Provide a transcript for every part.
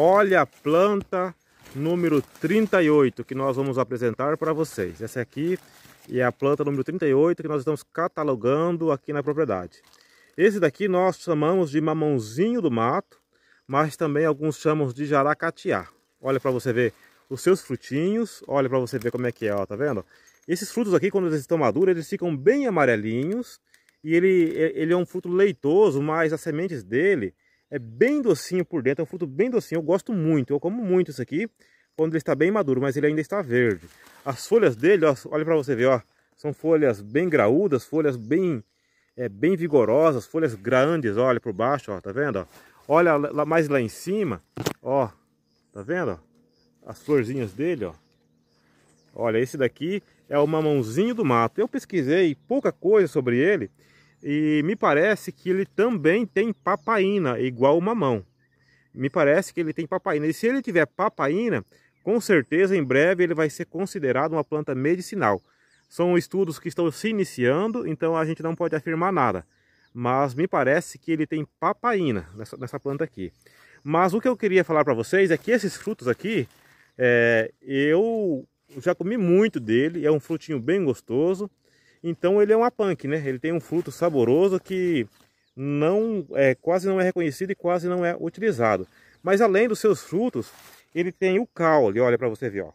Olha a planta número 38 que nós vamos apresentar para vocês. Essa aqui é a planta número 38 que nós estamos catalogando aqui na propriedade. Esse daqui nós chamamos de mamãozinho do mato, mas também alguns chamam de jaracatiá. Olha para você ver os seus frutinhos, olha para você ver como é que é, ó, tá vendo? Esses frutos aqui, quando eles estão maduros, eles ficam bem amarelinhos e ele, ele é um fruto leitoso, mas as sementes dele é bem docinho por dentro, é um fruto bem docinho. Eu gosto muito, eu como muito isso aqui quando ele está bem maduro, mas ele ainda está verde. As folhas dele, ó, olha para você ver, ó, são folhas bem graúdas, folhas bem é, bem vigorosas, folhas grandes, olha por baixo, ó, tá vendo? Ó? Olha lá, mais lá em cima, ó, tá vendo? Ó? As florzinhas dele, ó. Olha, esse daqui é o mamãozinho do mato. Eu pesquisei pouca coisa sobre ele, e me parece que ele também tem papaina, igual o mamão. Me parece que ele tem papaina. E se ele tiver papaina, com certeza em breve ele vai ser considerado uma planta medicinal. São estudos que estão se iniciando, então a gente não pode afirmar nada. Mas me parece que ele tem papaina nessa, nessa planta aqui. Mas o que eu queria falar para vocês é que esses frutos aqui, é, eu já comi muito dele, é um frutinho bem gostoso. Então ele é uma punk, né? Ele tem um fruto saboroso que não é, quase não é reconhecido e quase não é utilizado. Mas além dos seus frutos, ele tem o caule, olha para você ver, ó.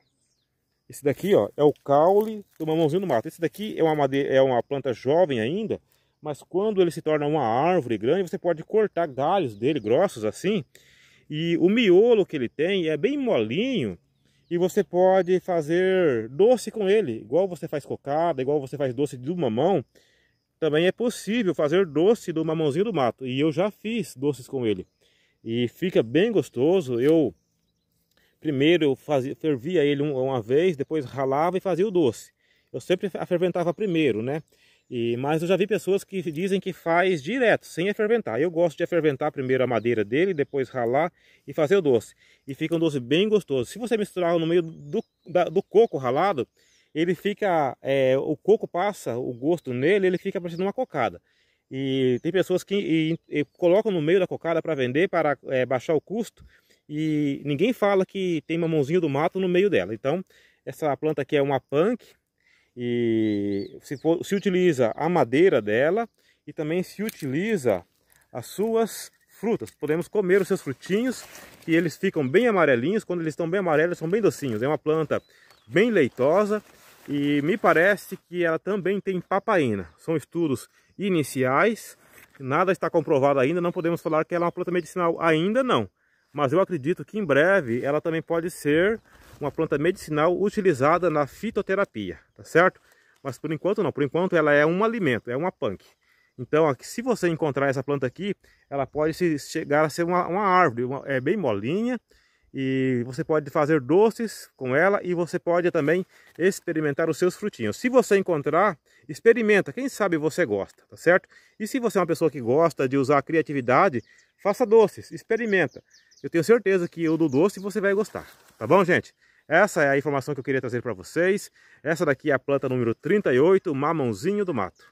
Esse daqui, ó, é o caule do mamãozinho do mato. Esse daqui é uma, madeira, é uma planta jovem ainda, mas quando ele se torna uma árvore grande, você pode cortar galhos dele grossos assim, e o miolo que ele tem é bem molinho, e você pode fazer doce com ele, igual você faz cocada, igual você faz doce do mamão. Também é possível fazer doce do mamãozinho do mato, e eu já fiz doces com ele. E fica bem gostoso. Eu primeiro eu fazia, fervia ele uma vez, depois ralava e fazia o doce. Eu sempre ferventava primeiro, né? E, mas eu já vi pessoas que dizem que faz direto, sem ferventar. Eu gosto de ferventar primeiro a madeira dele, depois ralar e fazer o doce. E fica um doce bem gostoso. Se você misturar no meio do, da, do coco ralado, ele fica, é, o coco passa o gosto nele, ele fica parecendo uma cocada. E tem pessoas que e, e colocam no meio da cocada para vender, para é, baixar o custo. E ninguém fala que tem mamãozinho do mato no meio dela. Então, essa planta aqui é uma punk, e se, for, se utiliza a madeira dela e também se utiliza as suas frutas. Podemos comer os seus frutinhos e eles ficam bem amarelinhos. Quando eles estão bem amarelos, são bem docinhos. É uma planta bem leitosa e me parece que ela também tem papaina. São estudos iniciais, nada está comprovado ainda, não podemos falar que ela é uma planta medicinal ainda não. Mas eu acredito que em breve ela também pode ser uma planta medicinal utilizada na fitoterapia, tá certo? Mas por enquanto não, por enquanto ela é um alimento, é uma punk. Então, aqui, se você encontrar essa planta aqui, ela pode se chegar a ser uma, uma árvore, uma, é bem molinha, e você pode fazer doces com ela e você pode também experimentar os seus frutinhos. Se você encontrar, experimenta, quem sabe você gosta, tá certo? E se você é uma pessoa que gosta de usar a criatividade, faça doces, experimenta. Eu tenho certeza que o do doce você vai gostar, tá bom, gente? Essa é a informação que eu queria trazer para vocês. Essa daqui é a planta número 38, mamãozinho do mato.